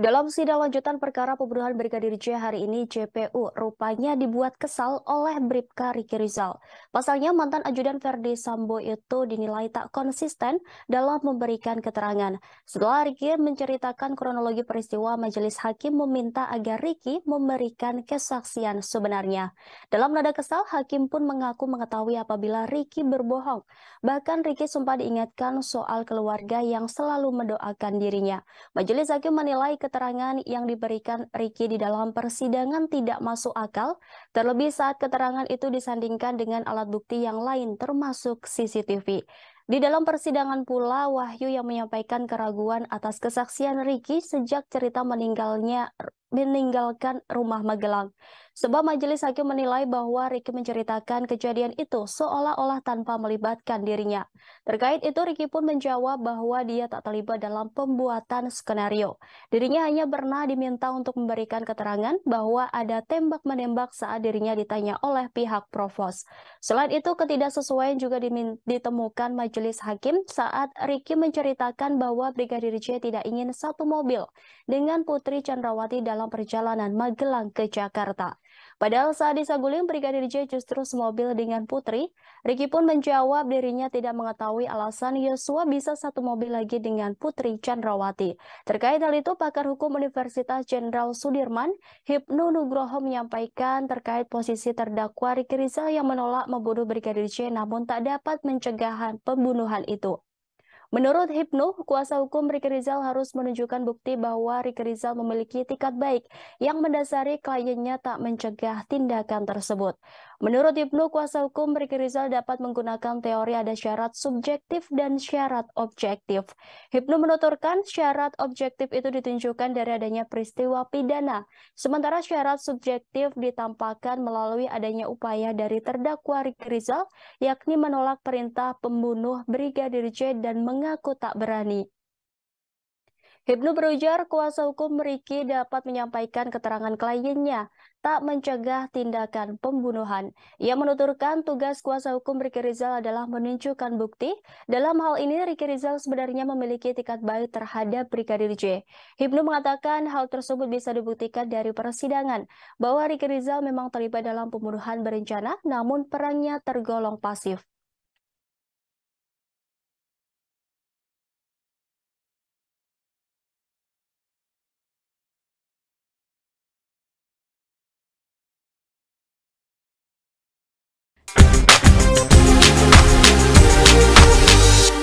Dalam sidang lanjutan perkara pembunuhan Brigadir J hari ini, JPU rupanya dibuat kesal oleh Bribka Riki Rizal. Pasalnya mantan ajudan Verdi Sambo itu dinilai tak konsisten dalam memberikan keterangan. Setelah Riki menceritakan kronologi peristiwa, Majelis Hakim meminta agar Riki memberikan kesaksian sebenarnya. Dalam nada kesal, Hakim pun mengaku mengetahui apabila Riki berbohong. Bahkan Riki sempat diingatkan soal keluarga yang selalu mendoakan dirinya. Majelis Hakim menilai keterangan yang diberikan Ricky di dalam persidangan tidak masuk akal, terlebih saat keterangan itu disandingkan dengan alat bukti yang lain termasuk CCTV. Di dalam persidangan pula, Wahyu yang menyampaikan keraguan atas kesaksian Ricky sejak cerita meninggalnya meninggalkan rumah Magelang. Sebab majelis hakim menilai bahwa Ricky menceritakan kejadian itu seolah-olah tanpa melibatkan dirinya. Terkait itu Ricky pun menjawab bahwa dia tak terlibat dalam pembuatan skenario. Dirinya hanya pernah diminta untuk memberikan keterangan bahwa ada tembak-menembak saat dirinya ditanya oleh pihak provos. Selain itu ketidaksesuaian juga ditemukan majelis hakim saat Ricky menceritakan bahwa Brigadir J tidak ingin satu mobil dengan Putri Chandrawati dalam perjalanan Magelang ke Jakarta. Padahal saat diguling Brigadir J justru semobil dengan Putri. Ricky pun menjawab dirinya tidak mengetahui alasan Yosua bisa satu mobil lagi dengan Putri Chandrawati. Terkait hal itu, pakar hukum Universitas Jenderal Sudirman, Hipnu Nugroho menyampaikan terkait posisi terdakwa Riki Rizal yang menolak membunuh Brigadir J namun tak dapat mencegahan pembunuhan itu. Menurut Hipnu, kuasa hukum Riki Rizal harus menunjukkan bukti bahwa Riki Rizal memiliki tiket baik yang mendasari kliennya tak mencegah tindakan tersebut. Menurut Ibnu, kuasa hukum Riki Rizal dapat menggunakan teori ada syarat subjektif dan syarat objektif. Ibnu menuturkan syarat objektif itu ditunjukkan dari adanya peristiwa pidana, sementara syarat subjektif ditampakkan melalui adanya upaya dari terdakwa Riki Rizal, yakni menolak perintah pembunuh Brigadir J dan mengaku tak berani. Hibnu berujar kuasa hukum Riki dapat menyampaikan keterangan kliennya tak mencegah tindakan pembunuhan. Ia menuturkan tugas kuasa hukum Riki Rizal adalah menunjukkan bukti. Dalam hal ini Riki Rizal sebenarnya memiliki tingkat baik terhadap Brigadir J. Hibnu mengatakan hal tersebut bisa dibuktikan dari persidangan bahwa Riki Rizal memang terlibat dalam pembunuhan berencana namun perangnya tergolong pasif.